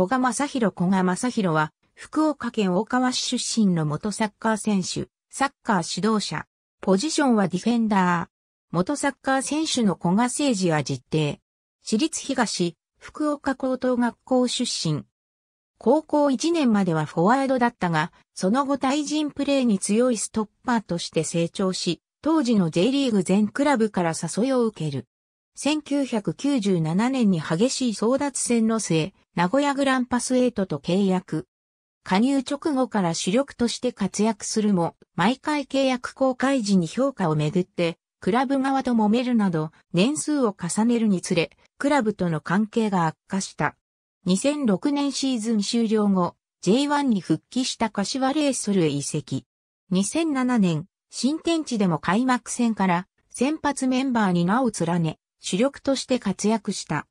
古賀正宏古賀正宏は、福岡県大川市出身の元サッカー選手、サッカー指導者。ポジションはディフェンダー。元サッカー選手の古賀誠治は実定。私立東、福岡高等学校出身。高校1年まではフォワードだったが、その後対人プレーに強いストッパーとして成長し、当時の J リーグ全クラブから誘いを受ける。1997年に激しい争奪戦の末、名古屋グランパス8と契約。加入直後から主力として活躍するも、毎回契約公開時に評価をめぐって、クラブ側と揉めるなど、年数を重ねるにつれ、クラブとの関係が悪化した。2006年シーズン終了後、J1 に復帰した柏レイソルへ移籍。2007年、新天地でも開幕戦から先発メンバーに名を連ね、主力として活躍した。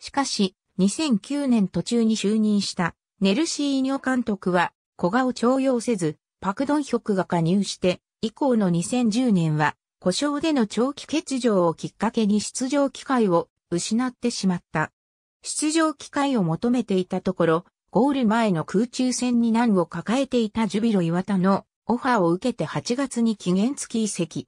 しかし、2009年途中に就任したネルシーニョ監督は古賀を徴用せず、パクドンヒョクが加入して、以降の2010年は、故障での長期欠場をきっかけに出場機会を失ってしまった。出場機会を求めていたところ、ゴール前の空中戦に難を抱えていたジュビロワ田のオファーを受けて8月に期限付き移籍。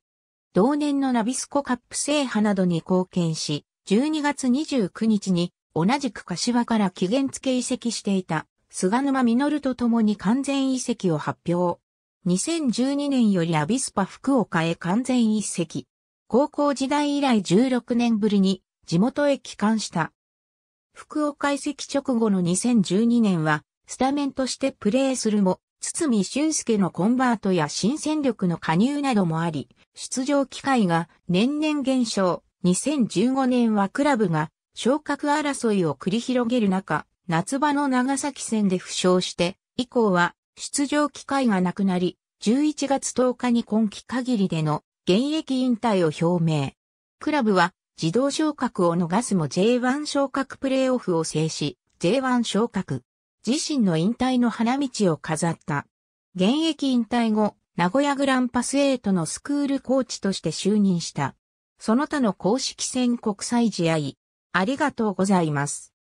同年のナビスコカップ制覇などに貢献し、12月29日に同じく柏から期限付け移籍していた菅沼実と共に完全移籍を発表。2012年よりアビスパ福岡へ完全移籍。高校時代以来16年ぶりに地元へ帰還した。福岡移籍直後の2012年はスタメンとしてプレーするも堤俊介のコンバートや新戦力の加入などもあり、出場機会が年々減少。2015年はクラブが昇格争いを繰り広げる中、夏場の長崎戦で負傷して、以降は出場機会がなくなり、11月10日に今季限りでの現役引退を表明。クラブは自動昇格を逃すも J1 昇格プレーオフを制し、J1 昇格。自身の引退の花道を飾った。現役引退後、名古屋グランパス8のスクールコーチとして就任した。その他の公式戦国際試合、ありがとうございます。